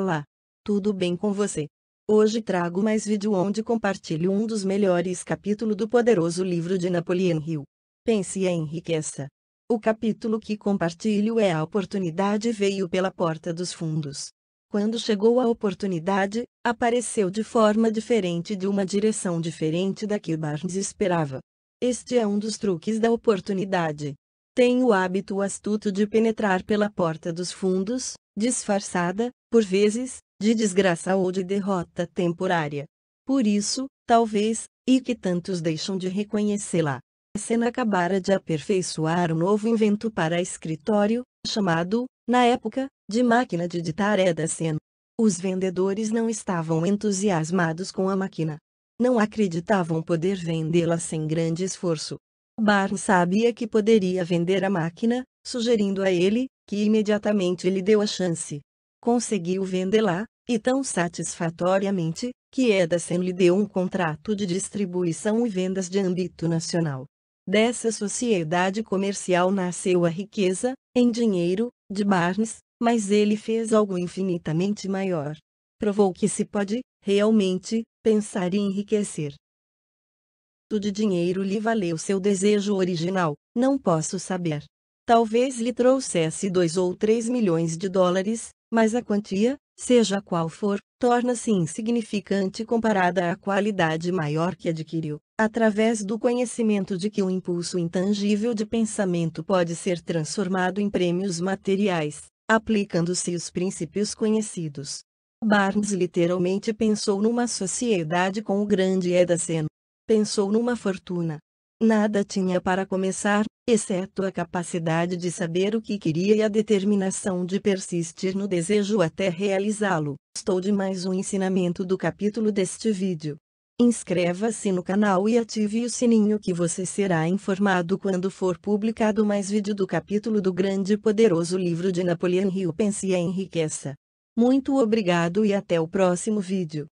Olá, tudo bem com você? Hoje trago mais vídeo onde compartilho um dos melhores capítulos do poderoso livro de Napoleon Hill. Pense e enriqueça. O capítulo que compartilho é A Oportunidade Veio pela Porta dos Fundos. Quando chegou a oportunidade, apareceu de forma diferente de uma direção diferente da que Barnes esperava. Este é um dos truques da oportunidade. Tem o hábito astuto de penetrar pela porta dos fundos, disfarçada, por vezes, de desgraça ou de derrota temporária. Por isso, talvez, e que tantos deixam de reconhecê-la. cena acabara de aperfeiçoar um novo invento para escritório, chamado, na época, de máquina de ditar é da Senna. Os vendedores não estavam entusiasmados com a máquina. Não acreditavam poder vendê-la sem grande esforço. Barnes sabia que poderia vender a máquina, sugerindo a ele, que imediatamente lhe deu a chance. Conseguiu vendê-la, e tão satisfatoriamente, que Edison lhe deu um contrato de distribuição e vendas de âmbito nacional. Dessa sociedade comercial nasceu a riqueza, em dinheiro, de Barnes, mas ele fez algo infinitamente maior. Provou que se pode, realmente, pensar e enriquecer. Tudo dinheiro lhe valeu seu desejo original, não posso saber talvez lhe trouxesse dois ou três milhões de dólares, mas a quantia, seja qual for, torna-se insignificante comparada à qualidade maior que adquiriu, através do conhecimento de que o impulso intangível de pensamento pode ser transformado em prêmios materiais, aplicando-se os princípios conhecidos. Barnes literalmente pensou numa sociedade com o grande Edaceno. Pensou numa fortuna. Nada tinha para começar, exceto a capacidade de saber o que queria e a determinação de persistir no desejo até realizá-lo. Estou de mais um ensinamento do capítulo deste vídeo. Inscreva-se no canal e ative o sininho que você será informado quando for publicado mais vídeo do capítulo do grande e poderoso livro de Napoleão Hill Pense e Enriqueça. Muito obrigado e até o próximo vídeo.